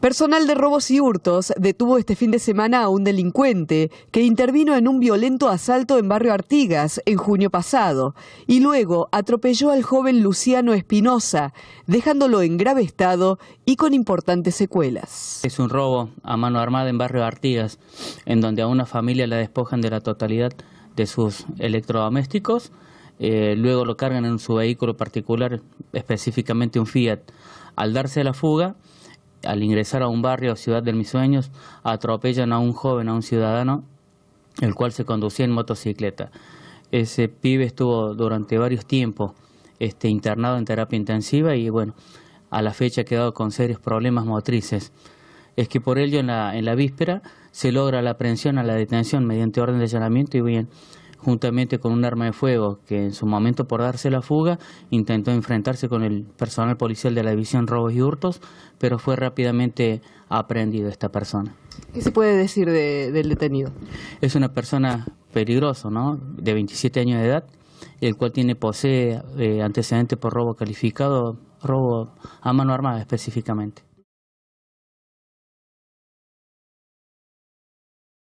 Personal de robos y hurtos detuvo este fin de semana a un delincuente que intervino en un violento asalto en barrio Artigas en junio pasado y luego atropelló al joven Luciano Espinosa, dejándolo en grave estado y con importantes secuelas. Es un robo a mano armada en barrio Artigas, en donde a una familia la despojan de la totalidad de sus electrodomésticos, eh, luego lo cargan en su vehículo particular, específicamente un Fiat. Al darse la fuga, al ingresar a un barrio o ciudad de mis sueños, atropellan a un joven, a un ciudadano, el cual se conducía en motocicleta. Ese pibe estuvo durante varios tiempos este, internado en terapia intensiva y bueno, a la fecha ha quedado con serios problemas motrices. Es que por ello en la, víspera se logra la aprehensión a la detención mediante orden de allanamiento y bien, juntamente con un arma de fuego que en su momento por darse la fuga intentó enfrentarse con el personal policial de la división robos y hurtos, pero fue rápidamente aprehendido esta persona. ¿Qué se puede decir del detenido? Es una persona peligrosa, ¿no? De 27 años de edad, el cual tiene posee eh, antecedentes por robo calificado, robo a mano armada específicamente.